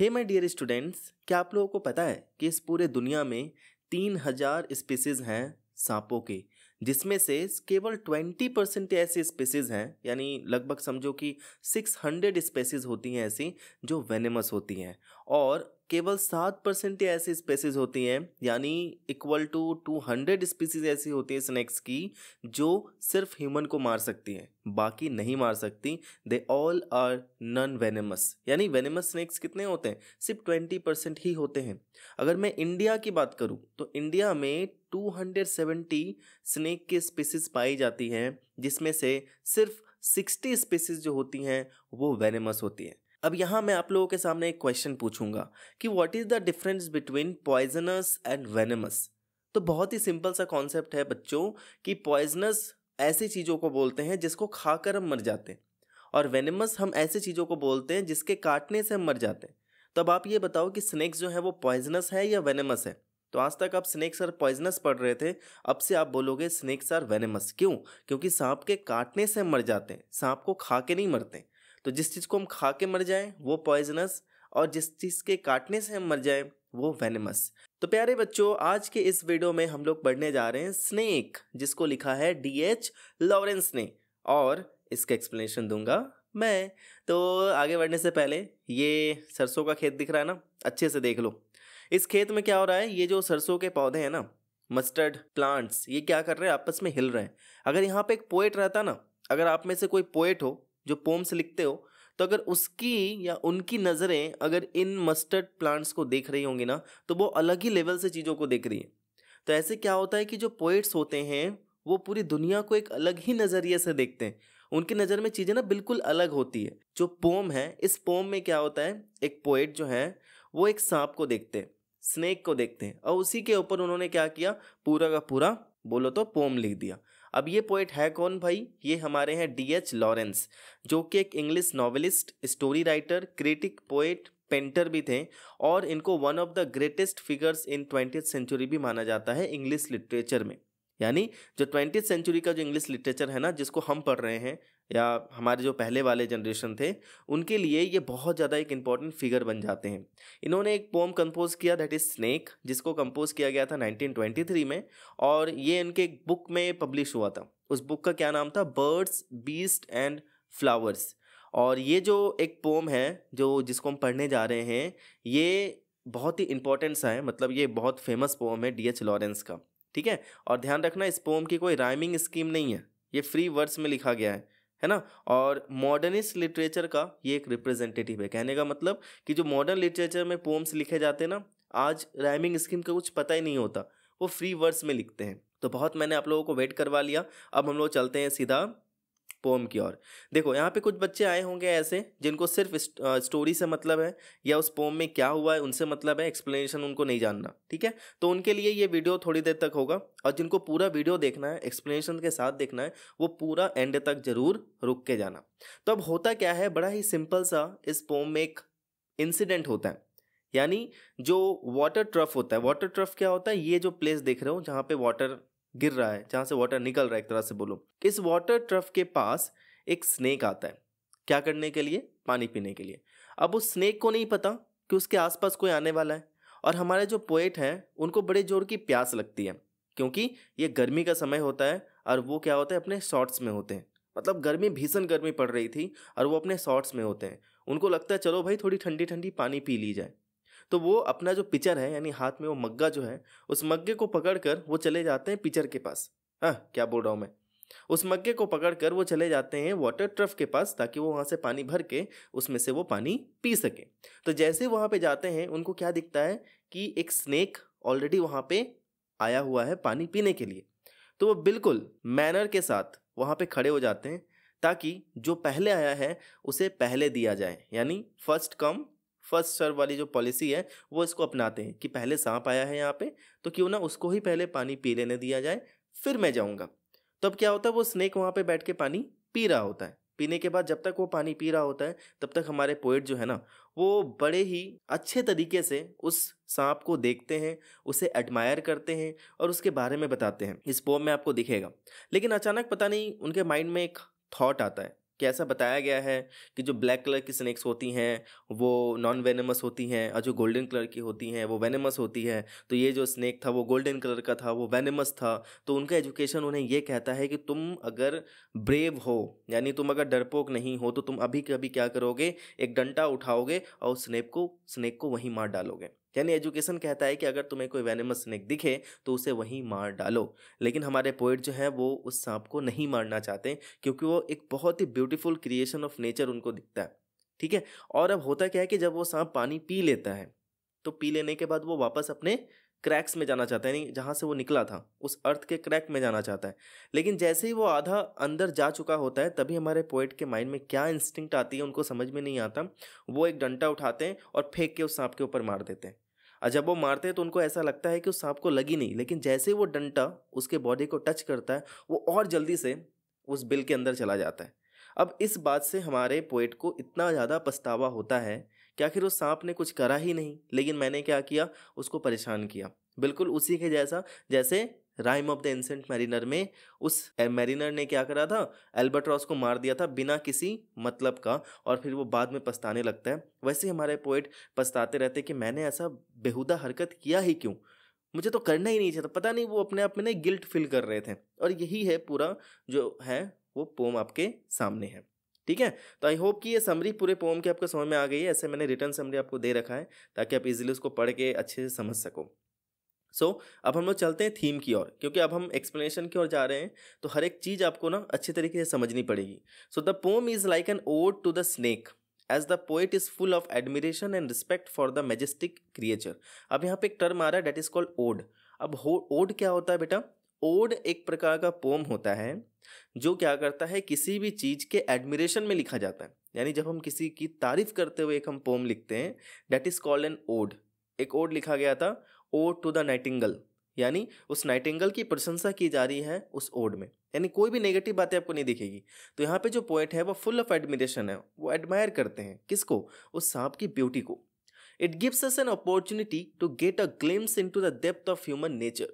Hey my dear students क्या आप लोगों को पता है कि इस पूरे दुनिया में तीन हजार स्पीसीज हैं सांपों के जिसमें से केवल ट्वेंटी परसेंट ऐसी स्पेसीज़ हैं यानी लगभग समझो कि सिक्स हंड्रेड स्पेसीज़ होती हैं ऐसी जो वेनेमस होती हैं और केवल सात परसेंट ऐसी स्पेसीज़ होती हैं यानी equal to two hundred species ऐसी होती हैं स्नैक्स की जो सिर्फ ह्यूमन को मार सकती हैं बाकी नहीं मार सकती they all are none venomous यानी वेनेमस स्नैक्स कितने होते हैं सिर्फ ट्वेंटी परसेंट ही होते हैं अगर मैं इंडिया की बात करूँ तो इंडिया में 270 स्नेक के स्पीसीज पाई जाती हैं जिसमें से सिर्फ 60 स्पीसीज जो होती हैं वो वेनेमस होती हैं अब यहाँ मैं आप लोगों के सामने एक क्वेश्चन पूछूंगा कि what is the difference between poisonous and venomous तो बहुत ही सिंपल सा कॉन्सेप्ट है बच्चों कि पॉइजनस ऐसी चीज़ों को बोलते हैं जिसको खाकर हम मर जाते हैं और वेनेमस हम ऐसी चीज़ों को बोलते हैं जिसके काटने से हम मर जाते हैं तो अब आप ये बताओ कि स्नेक्स जो है वो पॉइजनस है या वेनेमस है तो आज तक आप स्नेक्स आर पॉइजनस पढ़ रहे थे अब से आप बोलोगे स्नेक्स आर वेनेमस क्यों क्योंकि सांप के काटने से मर जाते हैं सांप को खा के नहीं मरते तो जिस चीज़ को हम खा के मर जाएं वो पॉइजनस और जिस चीज़ के काटने से हम मर जाएं वो वेनेमस तो प्यारे बच्चों आज के इस वीडियो में हम लोग पढ़ने जा रहे हैं स्नेक जिसको लिखा है डी एच लॉरेंस ने और इसका एक्सप्लेनेशन दूंगा मैं तो आगे बढ़ने से पहले ये सरसों का खेत दिख रहा है ना अच्छे से देख लो इस खेत में क्या हो रहा है ये जो सरसों के पौधे हैं ना मस्टर्ड प्लांट्स ये क्या कर रहे हैं आपस में हिल रहे हैं अगर यहाँ पे एक पोएट रहता ना अगर आप में से कोई पोएट हो जो पोम्स लिखते हो तो अगर उसकी या उनकी नज़रें अगर इन मस्टर्ड प्लांट्स को देख रही होंगी ना तो वो अलग ही लेवल से चीज़ों को देख रही है तो ऐसे क्या होता है कि जो पोइट्स होते हैं वो पूरी दुनिया को एक अलग ही नज़रिए से देखते हैं उनकी नज़र में चीज़ें ना बिल्कुल अलग होती है जो पोम है इस पोम में क्या होता है एक पोइट जो है वो एक सांप को देखते हैं स्नेक को देखते हैं और उसी के ऊपर उन्होंने क्या किया पूरा का पूरा बोलो तो पोम लिख दिया अब ये पोइट है कौन भाई ये हमारे हैं डी एच लॉरेंस जो कि एक English novelist story writer critic poet painter भी थे और इनको one of the greatest figures in twenty century भी माना जाता है इंग्लिश लिटरेचर में यानी जो ट्वेंटी सेंचुरी का जो इंग्लिश लिटरेचर है ना जिसको हम पढ़ रहे हैं या हमारे जो पहले वाले जनरेशन थे उनके लिए ये बहुत ज़्यादा एक इम्पॉर्टेंट फिगर बन जाते हैं इन्होंने एक पोम कंपोज किया दैट इज़ स्नेक जिसको कंपोज किया गया था 1923 में और ये इनके एक बुक में पब्लिश हुआ था उस बुक का क्या नाम था बर्ड्स बीस्ट एंड फ्लावर्स और ये जो एक पोम है जो जिसको हम पढ़ने जा रहे हैं ये बहुत ही इंपॉर्टेंट सा है मतलब ये बहुत फेमस पोम है डी एच लॉरेंस का ठीक है और ध्यान रखना इस पोम की कोई राइमिंग स्कीम नहीं है ये फ्री वर्ड्स में लिखा गया है है ना और मॉडर्निस्ट लिटरेचर का ये एक रिप्रेजेंटेटिव है कहने का मतलब कि जो मॉडर्न लिटरेचर में पोम्स लिखे जाते हैं ना आज राइमिंग स्कीम का कुछ पता ही नहीं होता वो फ्री वर्ड्स में लिखते हैं तो बहुत मैंने आप लोगों को वेट करवा लिया अब हम लोग चलते हैं सीधा पोम की ओर देखो यहाँ पे कुछ बच्चे आए होंगे ऐसे जिनको सिर्फ स्टोरी से मतलब है या उस पोम में क्या हुआ है उनसे मतलब है एक्सप्लेनेशन उनको नहीं जानना ठीक है तो उनके लिए ये वीडियो थोड़ी देर तक होगा और जिनको पूरा वीडियो देखना है एक्सप्लेनेशन के साथ देखना है वो पूरा एंड तक जरूर रुक के जाना तो अब होता क्या है बड़ा ही सिंपल सा इस पोम में एक इंसिडेंट होता है यानी जो वाटर ट्रफ होता है वाटर ट्रफ क्या होता है ये जो प्लेस देख रहे हो जहाँ पे वाटर गिर रहा है जहाँ से वाटर निकल रहा है एक तरह से बोलो इस वाटर ट्रफ के पास एक स्नेक आता है क्या करने के लिए पानी पीने के लिए अब उस स्नेक को नहीं पता कि उसके आसपास कोई आने वाला है और हमारे जो पोएट हैं उनको बड़े जोर की प्यास लगती है क्योंकि ये गर्मी का समय होता है और वो क्या होता है अपने शॉर्ट्स में होते हैं मतलब गर्मी भीषण गर्मी पड़ रही थी और वो अपने शॉर्ट्स में होते हैं उनको लगता है चलो भाई थोड़ी ठंडी ठंडी पानी पी ली जाए तो वो अपना जो पिचर है यानी हाथ में वो मग्गा जो है उस मग्गे को पकड़ कर वो चले जाते हैं पिचर के पास हाँ क्या बोल रहा हूँ मैं उस मग्गे को पकड़ कर वो चले जाते हैं वाटर ट्रफ के पास ताकि वो वहाँ से पानी भर के उसमें से वो पानी पी सके तो जैसे वहाँ पे जाते हैं उनको क्या दिखता है कि एक स्नेक ऑलरेडी वहाँ पे आया हुआ है पानी पीने के लिए तो वो बिल्कुल मैनर के साथ वहाँ पे खड़े हो जाते हैं ताकि जो पहले आया है उसे पहले दिया जाए यानी फर्स्ट कम फर्स्ट सर्व वाली जो पॉलिसी है वो इसको अपनाते हैं कि पहले सांप आया है यहाँ पे तो क्यों ना उसको ही पहले पानी पी लेने दिया जाए फिर मैं जाऊँगा तो अब क्या होता है वो स्नेक वहाँ पे बैठ के पानी पी रहा होता है पीने के बाद जब तक वो पानी पी रहा होता है तब तक हमारे पोइट जो है ना वो बड़े ही अच्छे तरीके से उस सांप को देखते हैं उसे एडमायर करते हैं और उसके बारे में बताते हैं इस पोम में आपको दिखेगा लेकिन अचानक पता नहीं उनके माइंड में एक थॉट आता है कि ऐसा बताया गया है कि जो ब्लैक कलर की स्नैक्स होती हैं वो नॉन वेनेमस होती हैं और जो गोल्डन कलर की होती हैं वो वेनेमस होती है तो ये जो स्नैक था वो गोल्डन कलर का था वो वेनेमस था तो उनका एजुकेशन उन्हें ये कहता है कि तुम अगर ब्रेव हो यानी तुम अगर डरपोक नहीं हो तो तुम अभी कभी क्या करोगे एक डंटा उठाओगे और उस को स्नैक को वहीं मार डालोगे यानी एजुकेशन कहता है कि अगर तुम्हें कोई वेनेमस स्नेक दिखे तो उसे वहीं मार डालो लेकिन हमारे पोइट जो है वो उस सांप को नहीं मारना चाहते क्योंकि वो एक बहुत ही ब्यूटीफुल क्रिएशन ऑफ नेचर उनको दिखता है ठीक है और अब होता क्या है कि जब वो सांप पानी पी लेता है तो पी लेने के बाद वो वापस अपने क्रैक्स में जाना चाहता है यानी जहाँ से वो निकला था उस अर्थ के क्रैक में जाना चाहता है लेकिन जैसे ही वो आधा अंदर जा चुका होता है तभी हमारे पोइट के माइंड में क्या इंस्टिंक्ट आती है उनको समझ में नहीं आता वो एक डंटा उठाते हैं और फेंक के उस सांप के ऊपर मार देते हैं और जब वो मारते हैं तो उनको ऐसा लगता है कि उस सांप को लगी नहीं लेकिन जैसे ही वो डंटा उसके बॉडी को टच करता है वो और जल्दी से उस बिल के अंदर चला जाता है अब इस बात से हमारे पोइट को इतना ज़्यादा पछतावा होता है कि आखिर उस सांप ने कुछ करा ही नहीं लेकिन मैंने क्या किया उसको परेशान किया बिल्कुल उसी के जैसा जैसे rime of the ancient mariner में उस मैरिनर ने क्या करा था एल्बर्ट्रॉस को मार दिया था बिना किसी मतलब का और फिर वो बाद में पछताने लगता है वैसे हमारे पोइट पछताते रहते कि मैंने ऐसा बेहुदा हरकत किया ही क्यों मुझे तो करना ही नहीं चाहिए था पता नहीं वो अपने आप में ना गिल्ट फील कर रहे थे और यही है पूरा जो है वो पोम आपके सामने है ठीक है तो आई होप कि ये समरी पूरे पोम की आपको समझ में आ गई है ऐसे मैंने रिटर्न समरी आपको दे रखा है ताकि आप इजिली उसको पढ़ के अच्छे से समझ सको सो so, अब हम लोग चलते हैं थीम की ओर क्योंकि अब हम एक्सप्लेनेशन की ओर जा रहे हैं तो हर एक चीज़ आपको ना अच्छे तरीके से समझनी पड़ेगी so the poem is like an ode to the snake as the poet is full of admiration and respect for the majestic creature अब यहाँ पे एक टर्म आ रहा है डेट इज़ कॉल्ड ओड अब हो ओड क्या होता है बेटा ओड एक प्रकार का पोम होता है जो क्या करता है किसी भी चीज़ के एडमिरेशन में लिखा जाता है यानी जब हम किसी की तारीफ करते हुए एक हम पोम लिखते हैं that is called an ode एक ओड लिखा गया था ओ टू द नाइटिंगल यानी उस नाइटिंगल की प्रशंसा की जा रही है उस ओड में यानी कोई भी नेगेटिव बातें आपको नहीं दिखेगी तो यहाँ पे जो पोइट है वो फुल ऑफ एडमिरेशन है वो एडमायर करते हैं किसको उस सांप की ब्यूटी को it gives us an opportunity to get a glimpse into the depth of human nature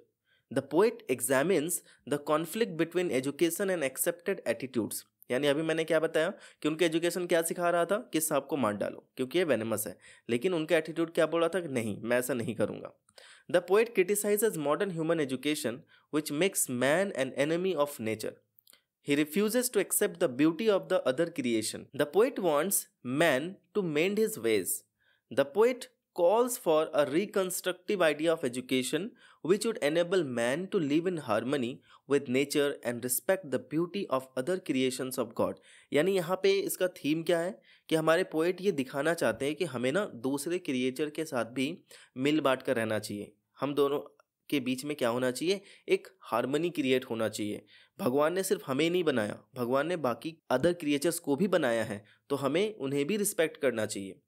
the poet examines the conflict between education and accepted attitudes यानी अभी मैंने क्या बताया कि उनके एजुकेशन क्या सिखा रहा था कि सांप को मार डालो क्योंकि ये वेनमस है लेकिन उनका एटीट्यूड क्या बोल रहा था नहीं मैं ऐसा नहीं करूँगा the poet criticises modern human education which makes man an enemy of nature he refuses to accept the beauty of the other creation the poet wants man to mend his ways the poet calls for a reconstructive idea of education which would enable man to live in harmony with nature and respect the beauty of other creations of God. यानी यहाँ पे इसका theme क्या है कि हमारे poet ये दिखाना चाहते हैं कि हमें ना दूसरे क्रिएचर के साथ भी मिल बांट कर रहना चाहिए हम दोनों के बीच में क्या होना चाहिए एक हारमोनी क्रिएट होना चाहिए भगवान ने सिर्फ हमें नहीं बनाया भगवान ने बाकी अदर क्रिएचर्स को भी बनाया है तो हमें उन्हें भी रिस्पेक्ट करना चाहिए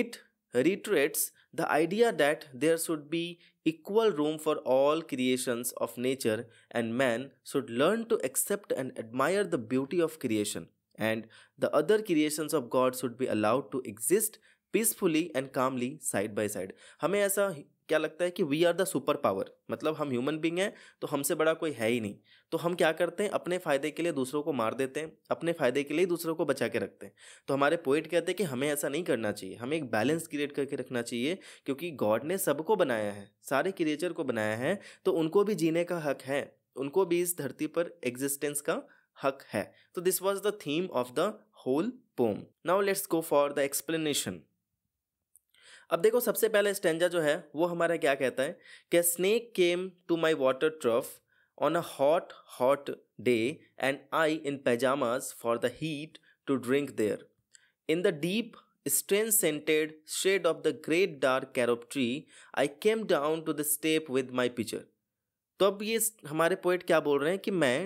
it reiterates the idea that there should be equal room for all creations of nature, and man should learn to accept and admire the beauty of creation. And the other creations of God should be allowed to exist peacefully and calmly side by side हमें ऐसा क्या लगता है कि we are the super power मतलब हम human being हैं तो हमसे बड़ा कोई है ही नहीं तो हम क्या करते हैं अपने फ़ायदे के लिए दूसरों को मार देते हैं अपने फ़ायदे के लिए दूसरों को बचा के रखते हैं तो हमारे पोइट कहते हैं कि हमें ऐसा नहीं करना चाहिए हमें एक बैलेंस क्रिएट करके रखना चाहिए क्योंकि गॉड ने सबको बनाया है सारे क्रिएचर को बनाया है तो उनको भी जीने का हक है उनको भी इस धरती पर एग्जिस्टेंस का हक है तो this was the theme of the whole poem now let's go for the explanation अब देखो सबसे पहले स्टेंजा जो है वो हमारा क्या कहता है कि snake came to my water trough on a hot hot day and I in pyjamas for the heat to drink there in the deep strange scented shade of the great dark carob tree I came down to the step with my pitcher तो अब ये हमारे poet क्या बोल रहे हैं कि मैं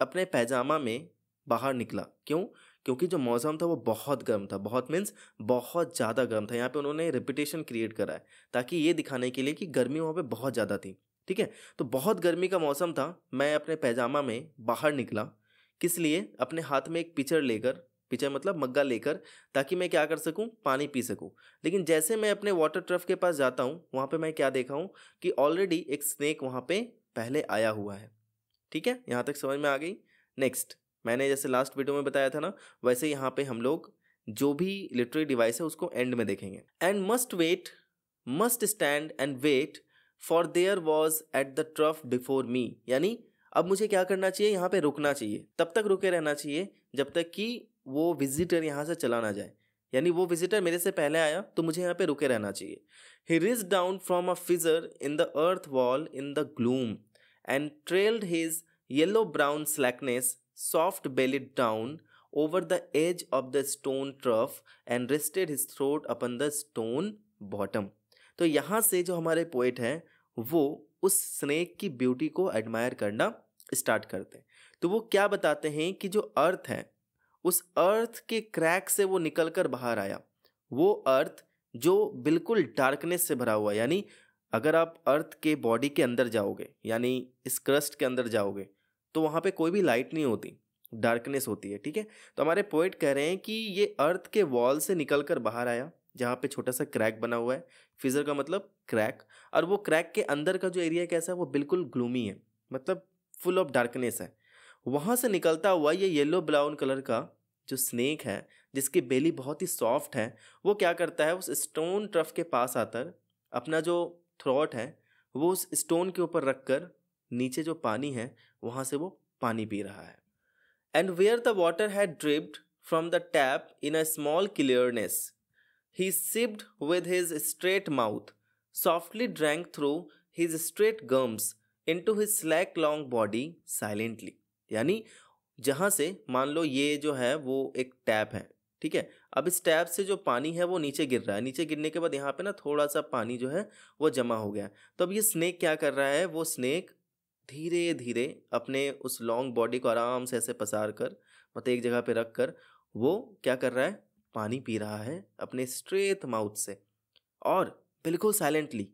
अपने पैजामा में बाहर निकला क्यों क्योंकि जो मौसम था वो बहुत गर्म था बहुत मीन्स बहुत ज़्यादा गर्म था यहाँ पे उन्होंने रिपीटेशन क्रिएट करा है ताकि ये दिखाने के लिए कि गर्मी वहाँ पे बहुत ज़्यादा थी ठीक है तो बहुत गर्मी का मौसम था मैं अपने पैजामा में बाहर निकला किस लिए अपने हाथ में एक पिचर लेकर पिचर मतलब मग्गा लेकर ताकि मैं क्या कर सकूं पानी पी सकूं लेकिन जैसे मैं अपने वाटर ट्रफ के पास जाता हूं वहां पे मैं क्या देखा हूं कि ऑलरेडी एक स्नेक वहां पे पहले आया हुआ है ठीक है यहाँ तक समझ में आ गई नेक्स्ट मैंने जैसे लास्ट वीडियो में बताया था ना वैसे यहाँ पे हम लोग जो भी लिटरेरी डिवाइस है उसको एंड में देखेंगे and must wait must stand and wait for there was at the trough before me यानी अब मुझे क्या करना चाहिए यहाँ पे रुकना चाहिए तब तक रुके रहना चाहिए जब तक कि वो विजिटर यहाँ से चला ना जाए यानी वो विजिटर मेरे से पहले आया तो मुझे यहाँ पे रुके रहना चाहिए he reached down from a fissure in the earth wall in the gloom and trailed his yellow brown slackness soft bellied down over the edge of the stone trough and rested his throat upon the stone bottom. तो यहाँ से जो हमारे poet हैं वो उस snake की beauty को एडमायर करना स्टार्ट करते हैं तो वो क्या बताते हैं कि जो अर्थ है उस अर्थ के क्रैक से वो निकल कर बाहर आया वो अर्थ जो बिल्कुल डार्कनेस से भरा हुआ यानी अगर आप अर्थ के बॉडी के अंदर जाओगे यानी इस क्रस्ट के अंदर जाओगे तो वहाँ पे कोई भी लाइट नहीं होती डार्कनेस होती है ठीक है तो हमारे पोइट कह रहे हैं कि ये अर्थ के वॉल से निकल कर बाहर आया जहाँ पे छोटा सा क्रैक बना हुआ है फिजर का मतलब क्रैक और वो क्रैक के अंदर का जो एरिया कैसा है वो बिल्कुल ग्लूमी है मतलब फुल ऑफ डार्कनेस है वहाँ से निकलता हुआ ये येलो ब्राउन कलर का जो स्नेक है जिसकी बेली बहुत ही सॉफ्ट है वो क्या करता है उस स्टोन ट्रफ के पास आकर अपना जो थ्रॉट है वो उस स्टोन के ऊपर रख कर नीचे जो पानी है वहाँ से वो पानी पी रहा है and where the water had dripped from the tap in a small clearness he sipped with his straight mouth softly drank through his straight gums into his slack long body silently यानी जहाँ से मान लो ये जो है वो एक tap है ठीक है अब इस टैप से जो पानी है वो नीचे गिर रहा है नीचे गिरने के बाद यहाँ पे ना थोड़ा सा पानी जो है वो जमा हो गया तो अब ये स्नेक क्या कर रहा है वो स्नेक धीरे धीरे अपने उस लॉन्ग बॉडी को आराम से ऐसे पसार कर मतलब एक जगह पे रख कर वो क्या कर रहा है पानी पी रहा है अपने स्ट्रेट माउथ से और बिल्कुल साइलेंटली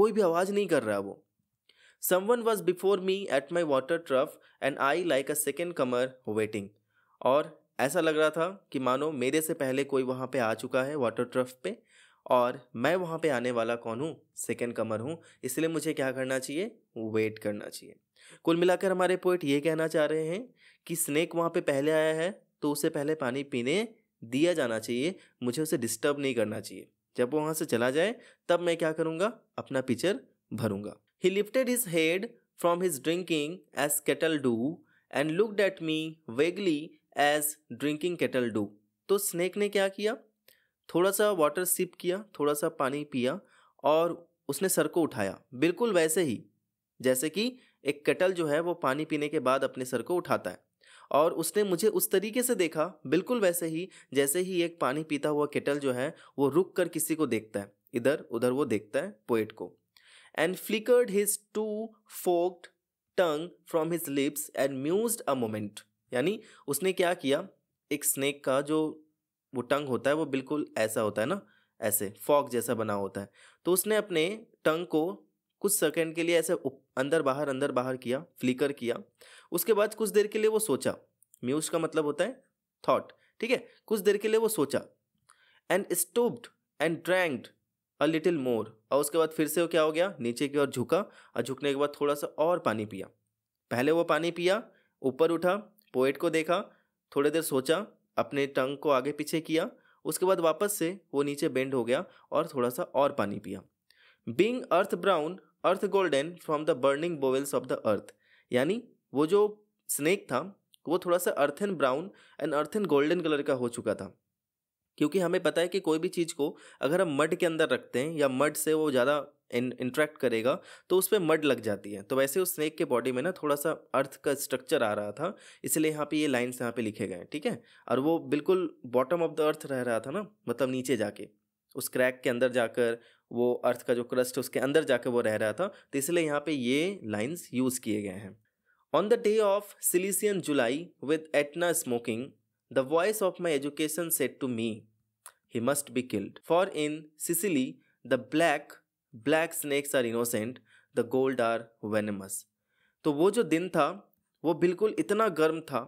कोई भी आवाज़ नहीं कर रहा है वो someone was before me at my water trough and I like a second comer waiting और ऐसा लग रहा था कि मानो मेरे से पहले कोई वहाँ पे आ चुका है वाटर ट्रफ पे और मैं वहाँ पे आने वाला कौन हूँ सेकेंड कमर हूँ इसलिए मुझे क्या करना चाहिए वेट करना चाहिए कुल मिलाकर हमारे पोइट ये कहना चाह रहे हैं कि स्नेक वहाँ पे पहले आया है तो उसे पहले पानी पीने दिया जाना चाहिए मुझे उसे डिस्टर्ब नहीं करना चाहिए जब वो वहाँ से चला जाए तब मैं क्या करूँगा अपना पिक्चर भरूँगा he lifted his head from his drinking as cattle do and looked at me vaguely as drinking cattle do तो स्नेक ने क्या किया थोड़ा सा वाटर सिप किया थोड़ा सा पानी पिया और उसने सर को उठाया बिल्कुल वैसे ही जैसे कि एक कटल जो है वो पानी पीने के बाद अपने सर को उठाता है और उसने मुझे उस तरीके से देखा बिल्कुल वैसे ही जैसे ही एक पानी पीता हुआ केटल जो है वो रुक कर किसी को देखता है इधर उधर वो देखता है पोएट को and flickered his two forked tongue from his lips and mused a moment यानी उसने क्या किया एक स्नेक का जो वो टंग होता है वो बिल्कुल ऐसा होता है ना ऐसे फॉग जैसा बना होता है तो उसने अपने टंग को कुछ सेकंड के लिए ऐसे अंदर बाहर अंदर बाहर किया फ्लिकर किया उसके बाद कुछ देर के लिए वो सोचा म्यूज का मतलब होता है थॉट ठीक है कुछ देर के लिए वो सोचा and stooped and drank a little more और उसके बाद फिर से वो क्या हो गया नीचे की ओर झुका और झुकने के बाद थोड़ा सा और पानी पिया पहले वो पानी पिया ऊपर उठा पोइट को देखा थोड़ी देर सोचा अपने टंग को आगे पीछे किया उसके बाद वापस से वो नीचे बेंड हो गया और थोड़ा सा और पानी पिया being earth brown earth golden from the burning bowels of the earth यानी वो जो स्नेक था वो थोड़ा सा earthen brown and earthen golden colour का हो चुका था क्योंकि हमें पता है कि कोई भी चीज़ को अगर हम मड के अंदर रखते हैं या मड से वो ज़्यादा इंट्रैक्ट करेगा तो उस पर मड लग जाती है तो वैसे उस स्नैक के बॉडी में ना थोड़ा सा अर्थ का स्ट्रक्चर आ रहा था इसलिए यहाँ पे ये लाइन्स यहाँ पे लिखे गए ठीक है और वो बिल्कुल बॉटम ऑफ द अर्थ रह रहा था ना मतलब नीचे जाके उस क्रैक के अंदर जाकर वो अर्थ का जो क्रस्ट उसके अंदर जाकर वो रह रहा था तो इसलिए यहाँ पे ये लाइन्स यूज़ किए गए हैं on the day of Sicilian July with Etna smoking the voice of my education said to me he must be killed for in Sicily the black black snakes are innocent the gold are venomous तो वो जो दिन था वो बिल्कुल इतना गर्म था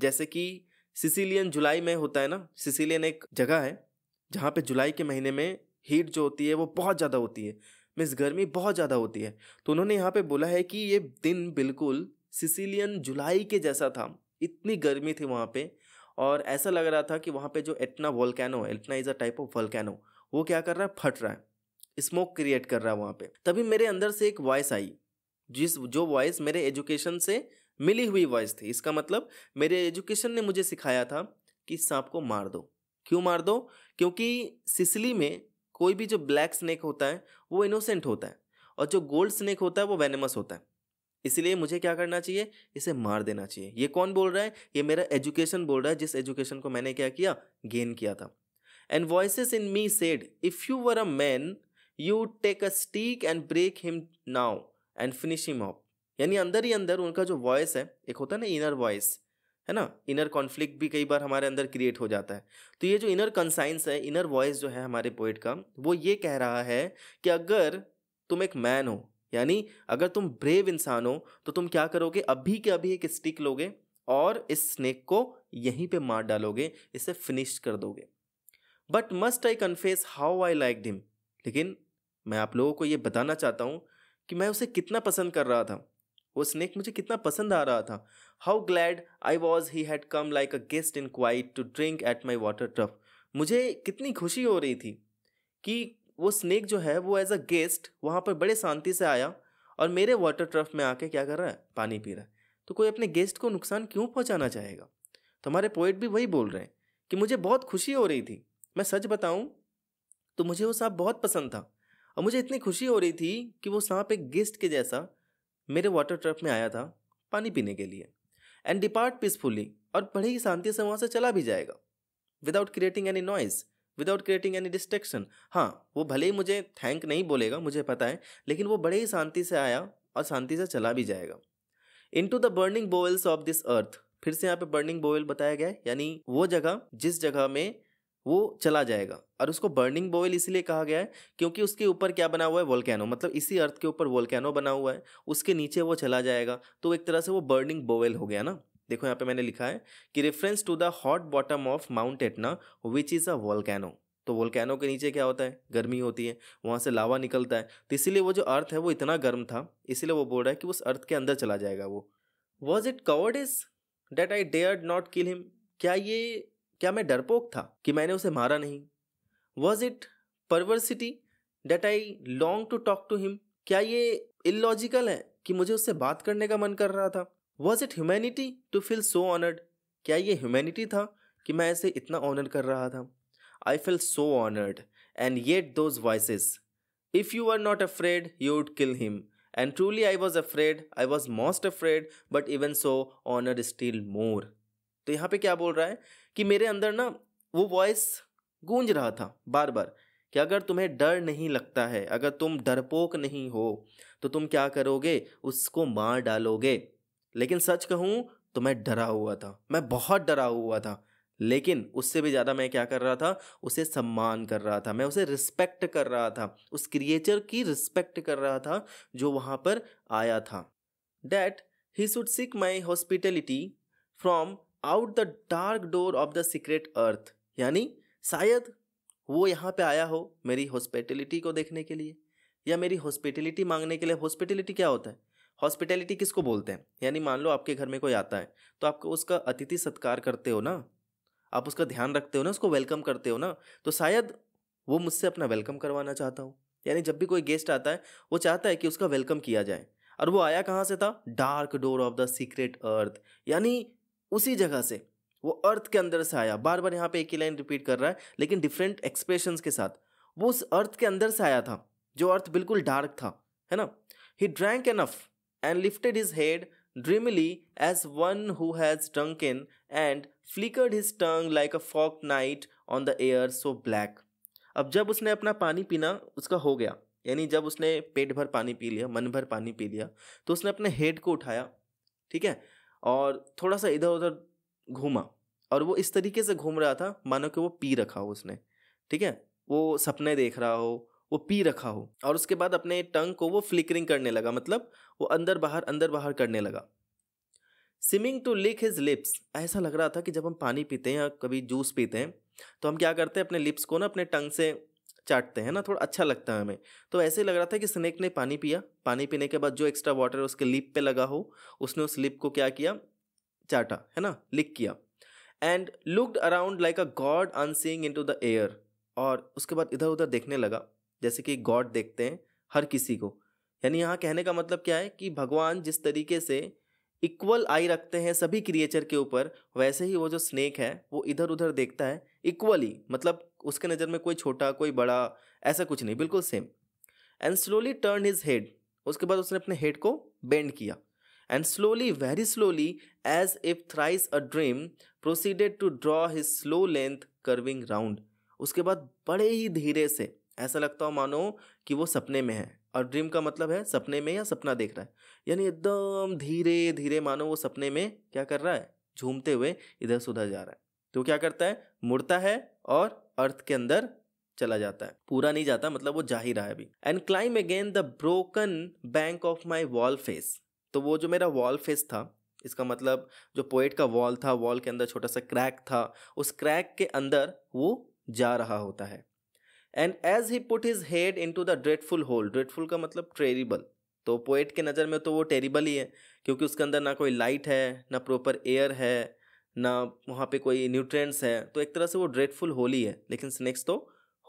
जैसे कि सिसिलियन जुलाई में होता है ना सिसिलियन एक जगह है जहाँ पे जुलाई के महीने में हीट जो होती है वो बहुत ज़्यादा होती है मिस गर्मी बहुत ज़्यादा होती है तो उन्होंने यहाँ पे बोला है कि ये दिन बिल्कुल सिसिलियन जुलाई के जैसा था इतनी गर्मी थी वहाँ पे और ऐसा लग रहा था कि वहाँ पे जो एटना वॉलकैनो है Etna is a type of volcano वो क्या कर रहा है फट रहा है स्मोक क्रिएट कर रहा है वहाँ पे तभी मेरे अंदर से एक वॉइस आई जिस जो वॉइस मेरे एजुकेशन से मिली हुई वॉइस थी इसका मतलब मेरे एजुकेशन ने मुझे सिखाया था कि सांप को मार दो क्यों मार दो क्योंकि सिसली में कोई भी जो ब्लैक स्नैक होता है वो इनोसेंट होता है और जो गोल्ड स्नैक होता है वो वेनेमस होता है इसलिए मुझे क्या करना चाहिए इसे मार देना चाहिए ये कौन बोल रहा है ये मेरा एजुकेशन बोल रहा है जिस एजुकेशन को मैंने क्या किया गेन किया था and voice in me said if you were a man you take a stick and break him now and finish him off यानी अंदर ही अंदर उनका जो वॉइस है एक होता है ना इनर वॉइस है ना इनर कॉन्फ्लिक्ट भी कई बार हमारे अंदर क्रिएट हो जाता है तो ये जो इनर कंसाइंस है इनर वॉइस जो है हमारे पोइट का वो ये कह रहा है कि अगर तुम एक मैन हो यानी अगर तुम ब्रेव इंसान हो तो तुम क्या करोगे अभी के अभी एक स्टिक लोगे और इस स्नेक को यहीं पे मार डालोगे इसे फिनिश कर दोगे but must I confess how I like him लेकिन मैं आप लोगों को ये बताना चाहता हूँ कि मैं उसे कितना पसंद कर रहा था वो स्नेक मुझे कितना पसंद आ रहा था how glad I was he had come like a guest in quiet to drink at my water trough मुझे कितनी खुशी हो रही थी कि वो स्नेक जो है वो एज अ गेस्ट वहाँ पर बड़े शांति से आया और मेरे वाटर ट्रफ में आके क्या कर रहा है पानी पी रहा है तो कोई अपने गेस्ट को नुकसान क्यों पहुँचाना चाहेगा तो हमारे पोइट भी वही बोल रहे हैं कि मुझे बहुत खुशी हो रही थी मैं सच बताऊँ तो मुझे वो साहब बहुत पसंद था और मुझे इतनी खुशी हो रही थी कि वो सांप एक गेस्ट के जैसा मेरे वाटर ट्रप में आया था पानी पीने के लिए एंड डिपार्ट पीसफुली और बड़े ही शांति से वहाँ से चला भी जाएगा without creating any noise without creating any distraction हाँ वो भले ही मुझे थैंक नहीं बोलेगा मुझे पता है लेकिन वो बड़े ही शांति से आया और शांति से चला भी जाएगा into the burning bowels of this earth फिर से यहाँ पे बर्निंग बोवेल बताया गया है यानी वो जगह जिस जगह में वो चला जाएगा और उसको बर्निंग बॉयल इसलिए कहा गया है क्योंकि उसके ऊपर क्या बना हुआ है वोल्केनो मतलब इसी अर्थ के ऊपर वोल्केनो बना हुआ है उसके नीचे वो चला जाएगा तो एक तरह से वो बर्निंग बॉयल हो गया ना देखो यहाँ पे मैंने लिखा है कि reference to the hot bottom of Mount Etna which is a volcano तो वोल्केनो के नीचे क्या होता है गर्मी होती है वहाँ से लावा निकलता है तो इसीलिए वो जो अर्थ है वो इतना गर्म था इसीलिए वो बोल रहा है कि उस अर्थ के अंदर चला जाएगा वो was it cowardice that I dare not kill him क्या ये क्या मैं डरपोक था कि मैंने उसे मारा नहीं was it perversity that I long to talk to him क्या ये इलॉजिकल है कि मुझे उससे बात करने का मन कर रहा था was it humanity to feel so honoured क्या ये ह्यूमैनिटी था कि मैं ऐसे इतना ऑनर कर रहा था I feel so honoured and yet those voice if you are not afraid you would kill him and truly I was afraid I was most afraid but even so honour still more तो यहाँ पे क्या बोल रहा है कि मेरे अंदर ना वो वॉइस गूंज रहा था बार बार कि अगर तुम्हें डर नहीं लगता है अगर तुम डरपोक नहीं हो तो तुम क्या करोगे उसको मार डालोगे लेकिन सच कहूँ तो मैं डरा हुआ था मैं बहुत डरा हुआ था लेकिन उससे भी ज़्यादा मैं क्या कर रहा था उसे सम्मान कर रहा था मैं उसे रिस्पेक्ट कर रहा था उस क्रिएचर की रिस्पेक्ट कर रहा था जो वहाँ पर आया था that he should seek my hospitality from out the dark door of the secret earth यानी शायद वो यहाँ पे आया हो मेरी हॉस्पिटलिटी को देखने के लिए या मेरी हॉस्पिटलिटी मांगने के लिए हॉस्पिटलिटी क्या होता है हॉस्पिटलिटी किसको बोलते हैं यानी मान लो आपके घर में कोई आता है तो आपको उसका अतिथि सत्कार करते हो ना आप उसका ध्यान रखते हो ना उसको वेलकम करते हो ना तो शायद वो मुझसे अपना वेलकम करवाना चाहता हो यानी जब भी कोई गेस्ट आता है वो चाहता है कि उसका वेलकम किया जाए और वो आया कहाँ से था dark door of the secret earth यानी उसी जगह से वो अर्थ के अंदर से आया बार बार यहाँ पे एक ही लाइन रिपीट कर रहा है लेकिन डिफरेंट एक्सप्रेशंस के साथ वो उस अर्थ के अंदर से आया था जो अर्थ बिल्कुल डार्क था है ना he drank enough and lifted his head dreamily as one who has drunken and flickered his tongue like a forked night on the air so black अब जब उसने अपना पानी पीना उसका हो गया यानी जब उसने पेट भर पानी पी लिया मन भर पानी पी लिया तो उसने अपने हेड को उठाया ठीक है और थोड़ा सा इधर उधर घूमा और वो इस तरीके से घूम रहा था मानो कि वो पी रखा हो उसने ठीक है वो सपने देख रहा हो वो पी रखा हो और उसके बाद अपने टंग को वो फ्लिकरिंग करने लगा मतलब वो अंदर बाहर अंदर बाहर करने लगा seeming to lick his lips ऐसा लग रहा था कि जब हम पानी पीते हैं या कभी जूस पीते हैं तो हम क्या करते हैं अपने लिप्स को ना अपने टंग से चाटते हैं ना थोड़ा अच्छा लगता है हमें तो ऐसे लग रहा था कि स्नेक ने पानी पिया पानी पीने के बाद जो एक्स्ट्रा वाटर उसके लिप पे लगा हो उसने उस लिप को क्या किया चाटा है ना लिक किया and looked around like a god unseeing into the air और उसके बाद इधर उधर देखने लगा जैसे कि गॉड देखते हैं हर किसी को यानी यहाँ कहने का मतलब क्या है कि भगवान जिस तरीके से इक्वल आई रखते हैं सभी क्रिएचर के ऊपर वैसे ही वो जो स्नेक है वो इधर उधर देखता है इक्वली मतलब उसके नज़र में कोई छोटा कोई बड़ा ऐसा कुछ नहीं बिल्कुल same and slowly turn his head उसके बाद उसने अपने हेड को बेंड किया and slowly very slowly as if thrice adream proceeded to draw his slow length curving round उसके बाद बड़े ही धीरे से ऐसा लगता हो मानो कि वो सपने में है और ड्रीम का मतलब है सपने में या सपना देख रहा है यानी एकदम धीरे धीरे मानो वो सपने में क्या कर रहा है झूमते हुए इधर से उधर जा रहा है तो क्या करता है मुड़ता है और अर्थ के अंदर चला जाता है पूरा नहीं जाता मतलब वो जा ही रहा है अभी and climb again the broken bank of my wall face तो वो जो मेरा वॉल फेस था इसका मतलब जो पोइट का वॉल था वॉल के अंदर छोटा सा क्रैक था उस क्रैक के अंदर वो जा रहा होता है and as he put his head into the dreadful hole dreadful का मतलब टेरिबल तो पोइट के नज़र में तो वो टेरिबल ही है क्योंकि उसके अंदर ना कोई लाइट है ना प्रॉपर एयर है ना वहाँ पे कोई न्यूट्रिएंट्स है तो एक तरह से वो ड्रेडफुल होल ही है लेकिन स्नेक्स तो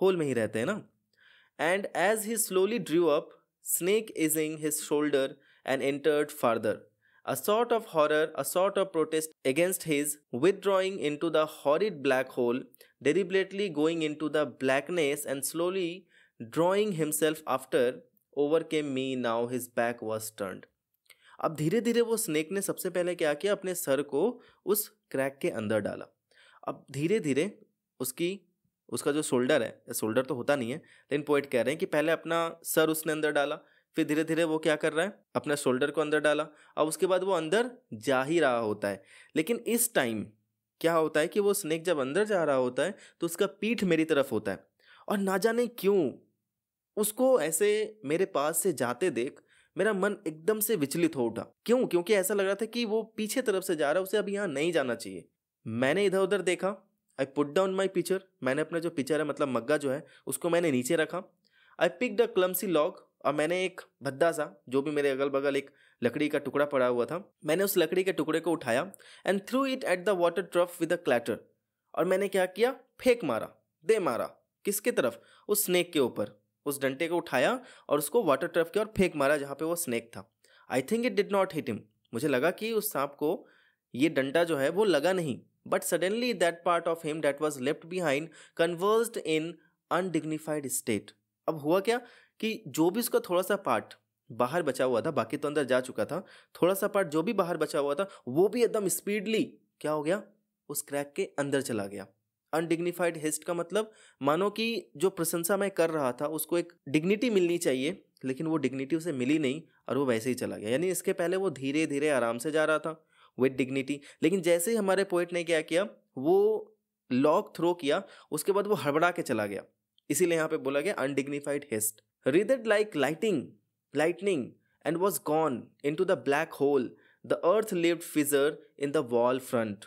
होल में ही रहते हैं ना and as he slowly drew up snake easing his shoulder and entered farther a sort of horror a sort of protest against his drawing into the horrid black hole deliberately going into the blackness and slowly drawing himself after overcame me now his back was turned अब धीरे धीरे वो snake ने सबसे पहले क्या किया अपने सर को उस क्रैक के अंदर डाला अब धीरे धीरे उसकी उसका जो शोल्डर है शोल्डर तो होता नहीं है लेकिन पोइट कह रहे हैं कि पहले अपना सर उसने अंदर डाला फिर धीरे धीरे वो क्या कर रहा है अपना शोल्डर को अंदर डाला अब उसके बाद वो अंदर जा ही रहा होता है लेकिन इस टाइम क्या होता है कि वो स्नेक जब अंदर जा रहा होता है तो उसका पीठ मेरी तरफ होता है और ना जाने क्यों उसको ऐसे मेरे पास से जाते देख मेरा मन एकदम से विचलित हो उठा क्यों क्योंकि ऐसा लग रहा था कि वो पीछे तरफ से जा रहा है उसे अब यहाँ नहीं जाना चाहिए मैंने इधर उधर देखा I put down my picture मैंने अपना जो पिक्चर है मतलब मग्गा जो है उसको मैंने नीचे रखा I pick the clumsy log और मैंने एक भद्दा सा जो भी मेरे अगल बगल एक लकड़ी का टुकड़ा पड़ा हुआ था मैंने उस लकड़ी के टुकड़े को उठाया and threw it at the water trough with a clatter और मैंने क्या किया फेंक मारा दे मारा किसके तरफ उस स्नेक के ऊपर उस डंटे को उठाया और उसको वाटर ट्रफ की ओर फेंक मारा जहाँ पे वो स्नेक था I think it did not hit him मुझे लगा कि उस सांप को ये डंडा जो है वो लगा नहीं but suddenly that part of him that was left behind converge in undignified state अब हुआ क्या कि जो भी उसका थोड़ा सा पार्ट बाहर बचा हुआ था बाकी तो अंदर जा चुका था थोड़ा सा पार्ट जो भी बाहर बचा हुआ था वो भी एकदम स्पीडली क्या हो गया उस क्रैक के अंदर चला गया अनडिग्निफाइड हिस्ट का मतलब मानो कि जो प्रशंसा मैं कर रहा था उसको एक डिग्निटी मिलनी चाहिए लेकिन वो डिग्निटी उसे मिली नहीं और वो वैसे ही चला गया यानी इसके पहले वो धीरे धीरे आराम से जा रहा था विद डिग्निटी लेकिन जैसे ही हमारे पोइट ने क्या किया वो लॉक थ्रो किया उसके बाद वो हड़बड़ा के चला गया इसीलिए यहाँ पे बोला गया undignified haste writhed like lighting lightning and was gone into the black hole the earth lived fissure in the wall front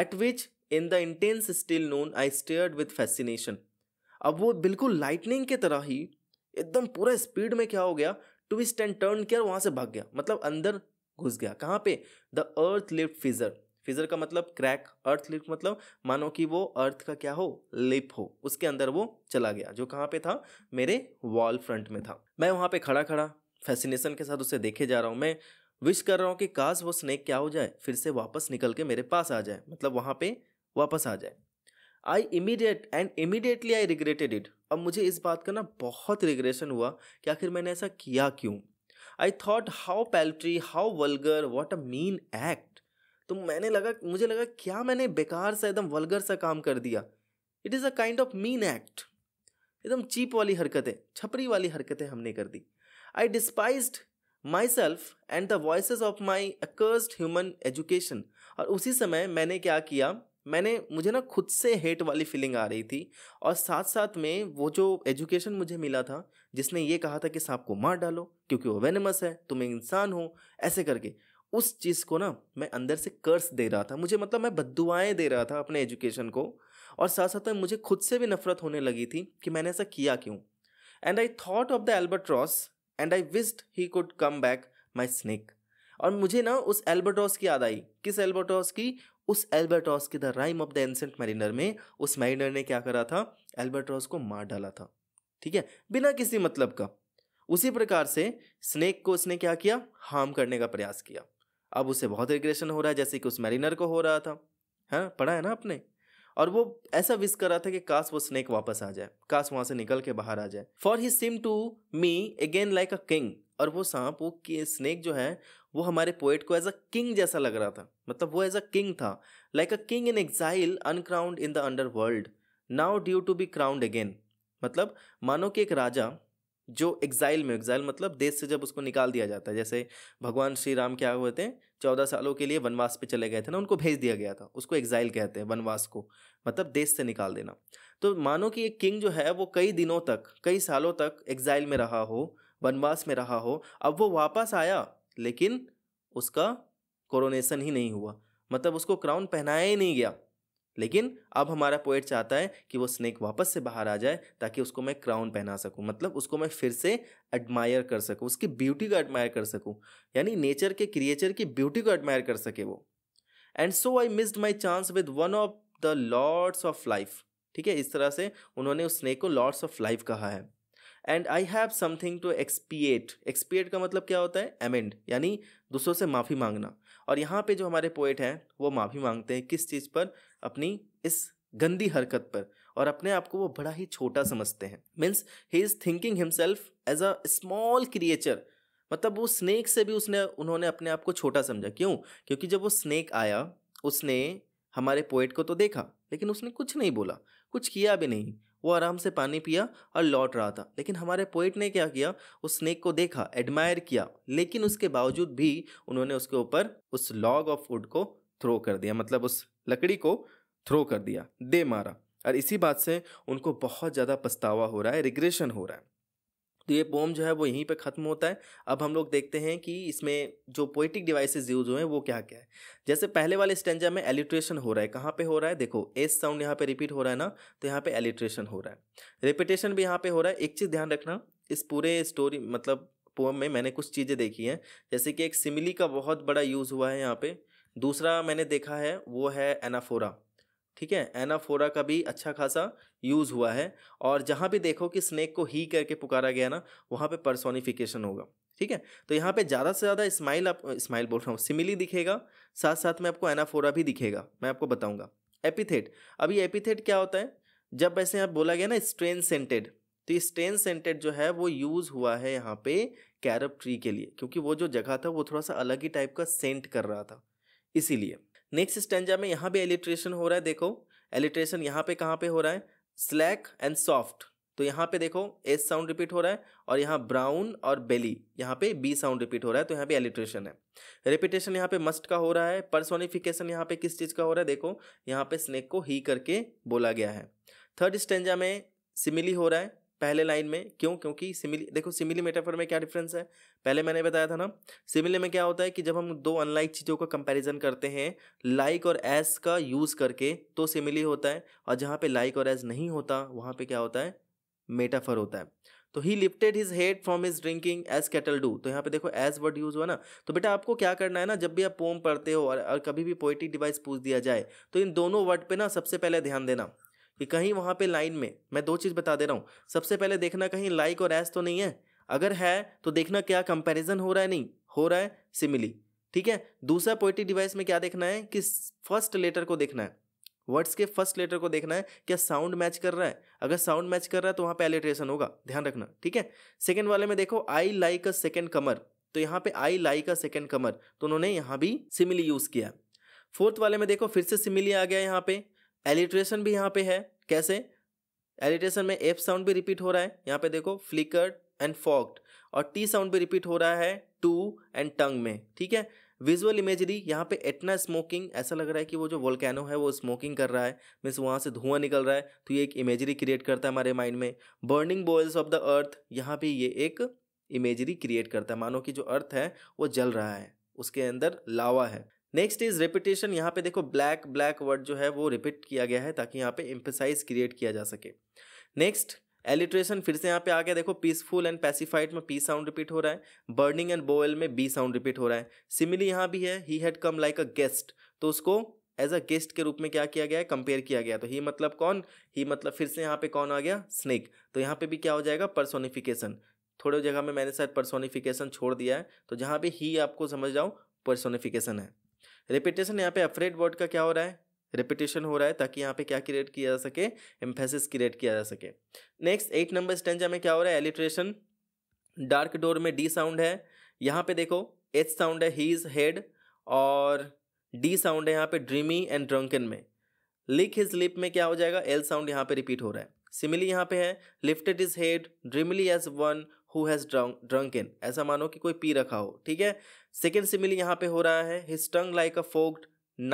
at which in the intense still noon I stared with fascination अब वो बिल्कुल lightning की तरह ही एकदम पूरा speed में क्या हो गया ट्विस्ट एंड टर्न किया और वहाँ से भाग गया मतलब अंदर घुस गया कहाँ पे द अर्थ लिफ्ट फिजर फिजर का मतलब क्रैक अर्थ लिफ्ट मतलब मानो कि वो अर्थ का क्या हो लिप हो उसके अंदर वो चला गया जो कहाँ पे था मेरे वॉल फ्रंट में था मैं वहाँ पे खड़ा खड़ा फैसिनेशन के साथ उसे देखे जा रहा हूँ मैं विश कर रहा हूँ कि काश वो स्नेक क्या हो जाए फिर से वापस निकल के मेरे पास आ जाए मतलब वहाँ पे वापस आ जाए I immediate and immediately I regretted it अब मुझे इस बात का ना बहुत रिग्रेशन हुआ कि आखिर मैंने ऐसा किया क्यों I thought how paltry how vulgar what a mean act तो मैंने लगा मुझे लगा क्या मैंने बेकार सा एकदम वलगर सा काम कर दिया it is a kind of mean act एकदम चीप वाली हरकतें छपरी वाली हरकतें हमने कर दी I despise myself and the voice of my accursed human education और उसी समय मैंने क्या किया मैंने मुझे ना खुद से हेट वाली फीलिंग आ रही थी और साथ साथ में वो जो एजुकेशन मुझे मिला था जिसने ये कहा था कि सांप को मार डालो क्योंकि वो वेनमस है तुम इंसान हो ऐसे करके उस चीज़ को ना मैं अंदर से कर्स दे रहा था मुझे मतलब मैं बदुआएँ दे रहा था अपने एजुकेशन को और साथ साथ में मुझे खुद से भी नफरत होने लगी थी कि मैंने ऐसा किया क्यों and I thought of the रॉस and I wished he could come back my snake और मुझे ना उस एल्बर्टॉस की याद आई किस एल्बर्टॉस की उस एल्बर्टॉस की the rime of the ancient mariner में उस मैरिनर ने क्या करा था एल्बर्टॉस को मार डाला था ठीक है बिना किसी मतलब का उसी प्रकार से स्नेक को उसने क्या किया हार्म करने का प्रयास किया अब उसे बहुत रिग्रेशन हो रहा है जैसे कि उस मैरिनर को हो रहा था है हाँ? पढ़ा है ना आपने और वो ऐसा विश कर रहा था कि काश वो स्नेक वापस आ जाए काश वहां से निकल के बाहर आ जाए for he seemed to me again like a king और वो सांप वो स्नेक जो है वो हमारे पोइट को एज अ किंग जैसा लग रहा था मतलब वो एज अ किंग था like a king in exile uncrowned in the underworld now due to be crowned again मतलब मानो कि एक राजा जो एग्जाइल में एग्जाइल मतलब देश से जब उसको निकाल दिया जाता है जैसे भगवान श्री राम क्या हुए थे चौदह सालों के लिए वनवास पे चले गए थे ना उनको भेज दिया गया था उसको एग्जाइल कहते हैं वनवास को मतलब देश से निकाल देना तो मानो कि एक किंग जो है वो कई दिनों तक कई सालों तक एग्जाइल में रहा हो वनवास में रहा हो अब वो वापस आया लेकिन उसका कोरोनेशन ही नहीं हुआ मतलब उसको क्राउन पहनाया ही नहीं गया लेकिन अब हमारा पोइट चाहता है कि वो स्नेक वापस से बाहर आ जाए ताकि उसको मैं क्राउन पहना सकूं मतलब उसको मैं फिर से एडमायर कर सकूं उसकी ब्यूटी को एडमायर कर सकूं यानी नेचर के क्रिएचर की ब्यूटी को एडमायर कर सके वो and so I missed my chance with one of the lords of life ठीक है इस तरह से उन्होंने उस स्नेक को लॉर्ड्स ऑफ लाइफ कहा है and I have something to expiate expiate का मतलब क्या होता है एमेंड यानी दूसरों से माफ़ी मांगना और यहाँ पे जो हमारे पोएट हैं वो माफ़ी मांगते हैं किस चीज़ पर अपनी इस गंदी हरकत पर और अपने आप को वो बड़ा ही छोटा समझते हैं means he is thinking himself as a small creature मतलब वो स्नेक से भी उसने उन्होंने अपने आप को छोटा समझा क्यों क्योंकि जब वो स्नेक आया उसने हमारे पोइट को तो देखा लेकिन उसने कुछ नहीं बोला कुछ किया भी नहीं वो आराम से पानी पिया और लौट रहा था लेकिन हमारे पोइट ने क्या किया उस स्नेक को देखा एडमायर किया लेकिन उसके बावजूद भी उन्होंने उसके ऊपर उस लॉग ऑफ वुड को थ्रो कर दिया मतलब उस लकड़ी को थ्रो कर दिया दे मारा और इसी बात से उनको बहुत ज़्यादा पछतावा हो रहा है रिग्रेशन हो रहा है तो ये पोम जो है वो यहीं पे ख़त्म होता है अब हम लोग देखते हैं कि इसमें जो पोइटिक डिवाइसेस यूज हुए हैं वो क्या क्या है जैसे पहले वाले स्टेंजा में एलिट्रेशन हो रहा है कहाँ पे हो रहा है देखो एस साउंड यहाँ पे रिपीट हो रहा है ना तो यहाँ पे एलिट्रेशन हो रहा है रिपीटेशन भी यहाँ पे हो रहा है एक चीज़ ध्यान रखना इस पूरे स्टोरी मतलब पोम में मैंने कुछ चीज़ें देखी हैं जैसे कि एक सिमिली का बहुत बड़ा यूज़ हुआ है यहाँ पर दूसरा मैंने देखा है वो है एनाफोरा ठीक है एनाफोरा का भी अच्छा खासा यूज़ हुआ है और जहाँ भी देखो कि स्नेक को ही करके पुकारा गया ना वहाँ पे पर्सोनिफिकेशन होगा ठीक है तो यहाँ पे ज़्यादा से ज़्यादा स्माइल आप स्माइल बोल रहा हूँ सिमिली दिखेगा साथ साथ में आपको एनाफोरा भी दिखेगा मैं आपको बताऊँगा एपिथेट अभी एपिथेट क्या होता है जब वैसे आप बोला गया ना स्ट्रेन सेंटेड तो ये स्ट्रेन सेंटेड जो है वो यूज़ हुआ है यहाँ पे कैरब ट्री के लिए क्योंकि वो जो जगह था वो थोड़ा सा अलग ही टाइप का सेंट कर रहा था इसीलिए नेक्स्ट स्टेंजा में यहाँ भी एलिट्रेशन हो रहा है देखो एलिट्रेशन यहाँ पे कहाँ पे हो रहा है स्लैक एंड सॉफ्ट तो यहाँ पे देखो एस साउंड रिपीट हो रहा है और यहाँ ब्राउन और बेली यहाँ पे बी साउंड रिपीट हो रहा है तो यहाँ पे एलिट्रेशन है रिपीटेशन यहाँ पे मस्ट का हो रहा है पर्सोनिफिकेशन यहाँ पे किस चीज़ का हो रहा है देखो यहाँ पे स्नेक को ही करके बोला गया है थर्ड स्टेंजा में सिमिली हो रहा है पहले लाइन में क्यों क्योंकि सिमिली देखो सिमिली मेटाफर में क्या डिफरेंस है पहले मैंने बताया था ना सिमिली में क्या होता है कि जब हम दो अनलाइक चीज़ों का कंपैरिजन करते हैं लाइक और एस का यूज़ करके तो सिमिली होता है और जहाँ पे लाइक और एस नहीं होता वहाँ पे क्या होता है मेटाफर होता है तो he lifted his head from his drinking as cattle do तो यहाँ पे देखो एज वर्ड यूज हुआ ना तो बेटा आपको क्या करना है ना जब भी आप पोम पढ़ते हो और, और कभी भी पोइट्री डिवाइस पूछ दिया जाए तो इन दोनों वर्ड पे ना सबसे पहले ध्यान देना कि कहीं वहाँ पे लाइन में मैं दो चीज़ बता दे रहा हूँ सबसे पहले देखना कहीं लाइक और एस तो नहीं है अगर है तो देखना क्या कंपैरिजन हो रहा है नहीं हो रहा है सिमिली ठीक है दूसरा पोइट्री डिवाइस में क्या देखना है कि फर्स्ट लेटर को देखना है वर्ड्स के फर्स्ट लेटर को देखना है क्या साउंड मैच कर रहा है अगर साउंड मैच कर रहा है तो वहाँ पे एलिट्रेशन होगा ध्यान रखना ठीक है सेकेंड वाले में देखो आई लाइक अ सेकेंड कमर तो यहाँ पे आई लाइक अ सेकेंड कमर तो उन्होंने यहाँ भी सिमिली यूज़ किया फोर्थ वाले में देखो फिर से सिमिली आ गया यहाँ पे एलिट्रेशन भी यहाँ पे है कैसे एलिट्रेशन में एफ साउंड भी रिपीट हो रहा है यहाँ पे देखो फ्लिकर्ड एंड फॉक्ड और टी साउंड भी रिपीट हो रहा है टू एंड टंग में ठीक है विजुअल इमेजरी यहाँ पे इतना स्मोकिंग ऐसा लग रहा है कि वो जो वोल्केनो है वो स्मोकिंग कर रहा है मीन्स वहाँ से धुआं निकल रहा है तो ये एक इमेजरी क्रिएट करता है हमारे माइंड में burning bowels of the earth यहाँ पे ये एक इमेजरी क्रिएट करता है मानो कि जो अर्थ है वो जल रहा है उसके अंदर लावा है नेक्स्ट इज रिपीटेशन यहाँ पे देखो ब्लैक ब्लैक वर्ड जो है वो रिपीट किया गया है ताकि यहाँ पे एम्फेसाइज क्रिएट किया जा सके नेक्स्ट एलिट्रेशन फिर से यहाँ पे आ गया देखो पीसफुल एंड पैसिफाइड में पी साउंड रिपीट हो रहा है बर्निंग एंड बोयल में बी साउंड रिपीट हो रहा है सिमिली यहाँ भी है he had come like a guest तो उसको एज अ गेस्ट के रूप में क्या किया गया है कंपेयर किया गया तो ही मतलब कौन ही मतलब फिर से यहाँ पे कौन आ गया स्नेक तो यहाँ पे भी क्या हो जाएगा पर्सोनिफिकेशन थोड़े जगह में मैंने शायद पर्सोनिफिकेशन छोड़ दिया है तो जहाँ पे ही आपको समझ जाओ पर्सोनिफिकेशन है रिपीटेशन यहाँ पे अफ्रेड वर्ड का क्या हो रहा है रिपीटेशन हो रहा है ताकि यहाँ पे क्या क्रिएट किया जा सके एम्फेसिस क्रिएट किया जा सके नेक्स्ट एट नंबर स्टेंजा में क्या हो रहा है एलिट्रेशन डार्क डोर में डी साउंड है यहाँ पे देखो एच साउंड है ही इज हेड और डी साउंड है यहाँ पे ड्रीमी एंड ड्रंकन में लिख हिज लिप में क्या हो जाएगा एल साउंड यहाँ पे रिपीट हो रहा है सिमिली यहाँ पे है lifted his head dreamily as one who has drunken ऐसा मानो कि कोई पी रखा हो ठीक है सेकेंड सिमिल यहाँ पे हो रहा है his tongue like a forked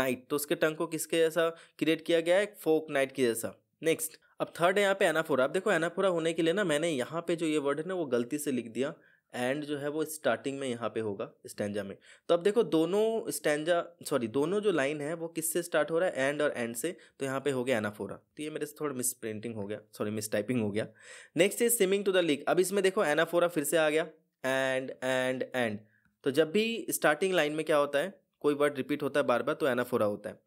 night तो उसके टंग को किसके जैसा क्रिएट किया गया है फोक नाइट की जैसा नेक्स्ट अब थर्ड है यहाँ पे एनाफोरा अब देखो एनाफोरा होने के लिए ना मैंने यहाँ पे जो ये वर्ड है ना वो गलती से लिख दिया एंड जो है वो स्टार्टिंग में यहाँ पे होगा स्टैंजा में तो अब देखो दोनों स्टैंजा सॉरी दोनों जो लाइन है वो किससे स्टार्ट हो रहा है एंड और एंड से तो यहाँ पे हो गया एनाफोरा तो ये मेरे से थोड़ा मिस प्रिंटिंग हो गया सॉरी मिस टाइपिंग हो गया next is seeming to the lick अब इसमें देखो एनाफोरा फिर से आ गया एंड एंड एंड तो जब भी स्टार्टिंग लाइन में क्या होता है कोई वर्ड रिपीट होता है बार बार तो एनाफोरा होता है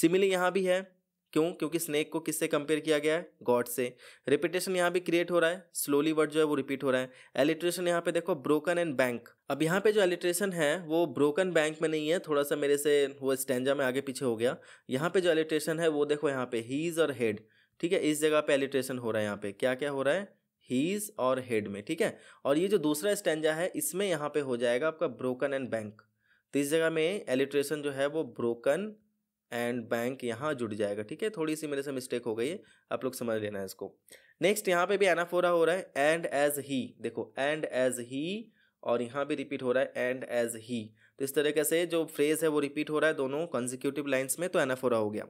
सिमिली यहाँ भी है क्यों क्योंकि स्नेक को किससे कंपेयर किया गया है गॉड से रिपीटेशन यहाँ भी क्रिएट हो रहा है स्लोली वर्ड जो है वो रिपीट हो रहा है एलिट्रेशन यहाँ पे देखो ब्रोकन एंड बैंक अब यहाँ पे जो एलिट्रेशन है वो ब्रोकन बैंक में नहीं है थोड़ा सा मेरे से वो स्टेंजा में आगे पीछे हो गया यहाँ पे जो एलिट्रेशन है वो देखो यहाँ पे हीज और हेड ठीक है इस जगह पे एलिट्रेशन हो रहा है यहाँ पे क्या क्या हो रहा है हीज और हेड में ठीक है और ये जो दूसरा स्टेंजा है इसमें यहाँ पे हो जाएगा आपका ब्रोकन एंड बैंक तो इस जगह में एलिट्रेशन जो है वो ब्रोकन एंड बैंक यहाँ जुड़ जाएगा ठीक है थोड़ी सी मेरे से मिस्टेक हो गई है आप लोग समझ लेना है इसको नेक्स्ट यहाँ पे भी एनाफोरा हो रहा है एंड एज ही देखो एंड एज ही और यहाँ भी रिपीट हो रहा है एंड एज ही तो इस तरीके से जो फ्रेज है वो रिपीट हो रहा है दोनों कंजिक्यूटिव लाइन्स में तो एनाफोरा हो गया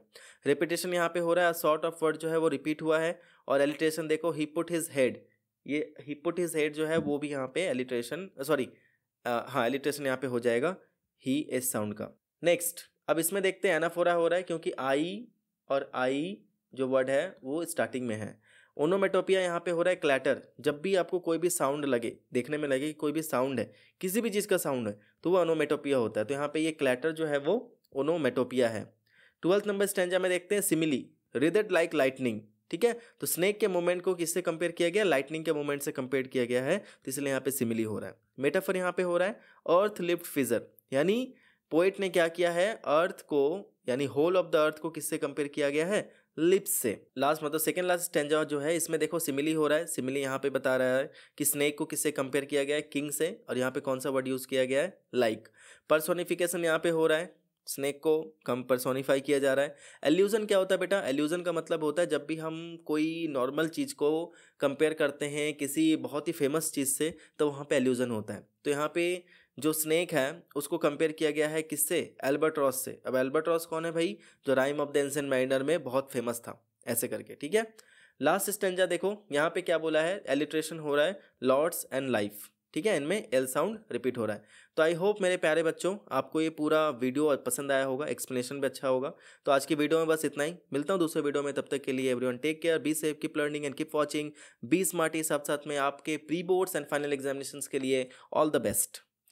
रिपीटेशन यहाँ पे हो रहा है शॉर्ट ऑफ वर्ड जो है वो रिपीट हुआ है और एलिट्रेशन देखो ही पुट हिज हेड ये ही पुट हिज हेड जो है वो भी यहाँ पे एलिट्रेशन सॉरी हाँ एलिट्रेशन यहाँ पे हो जाएगा ही एस साउंड का नेक्स्ट अब इसमें देखते हैं एनाफोरा हो रहा है क्योंकि आई और आई जो वर्ड है वो स्टार्टिंग में है ओनोमेटोपिया यहाँ पे हो रहा है क्लैटर जब भी आपको कोई भी साउंड लगे देखने में लगे कि कोई भी साउंड है किसी भी चीज़ का साउंड है तो वो ओनोमेटोपिया होता है तो यहाँ पे ये क्लैटर जो है वो ओनोमेटोपिया है ट्वेल्थ नंबर स्टेंजा में देखते हैं सिमिली रिदट लाइक लाइटनिंग ठीक है तो स्नेक के मूवमेंट को किससे कंपेयर किया गया लाइटनिंग के मूवमेंट से कंपेयर किया गया है तो इसलिए यहाँ पे सिमिली हो रहा है मेटाफर यहाँ पे हो रहा है अर्थ लिफ्ट फिजर यानी पोइट ने क्या किया है अर्थ को यानी होल ऑफ द अर्थ को किससे कंपेयर किया गया है लिप्स से लास्ट मतलब सेकेंड लास्ट स्टेंजा जो है इसमें देखो सिमिली हो रहा है सिमिली यहाँ पे बता रहा है कि स्नेक को किससे कंपेयर किया गया है किंग से और यहाँ पे कौन सा वर्ड यूज़ किया गया है लाइक परसोनिफिकेशन पर्सोनिफिकेशन यहाँ पे हो रहा है स्नेक को कम परसोनीफाई किया जा रहा है एल्यूज़न क्या होता है बेटा एल्यूज़न का मतलब होता है जब भी हम कोई नॉर्मल चीज़ को कंपेयर करते हैं किसी बहुत ही फेमस चीज़ से तो वहाँ पे एल्यूज़न होता है तो यहाँ पे जो स्नेक है उसको कंपेयर किया गया है किससे एल्बर्ट रॉस से अब एल्बर्ट रॉस कौन है भाई जो rime of the ancient mariner में बहुत फेमस था ऐसे करके ठीक है लास्ट स्टेंजा देखो यहाँ पे क्या बोला है एलिट्रेशन हो रहा है लॉर्ड्स एंड लाइफ ठीक है इनमें एल साउंड रिपीट हो रहा है तो आई होप मेरे प्यारे बच्चों आपको ये पूरा वीडियो पसंद आया होगा एक्सप्लेनेशन भी अच्छा होगा तो आज की वीडियो में बस इतना ही मिलता हूँ दूसरे वीडियो में तब तक के लिए everyone take care be safe keep learning and keep watching be smarty साथ साथ में आपके pre boards and final examination के लिए ऑल द बेस्ट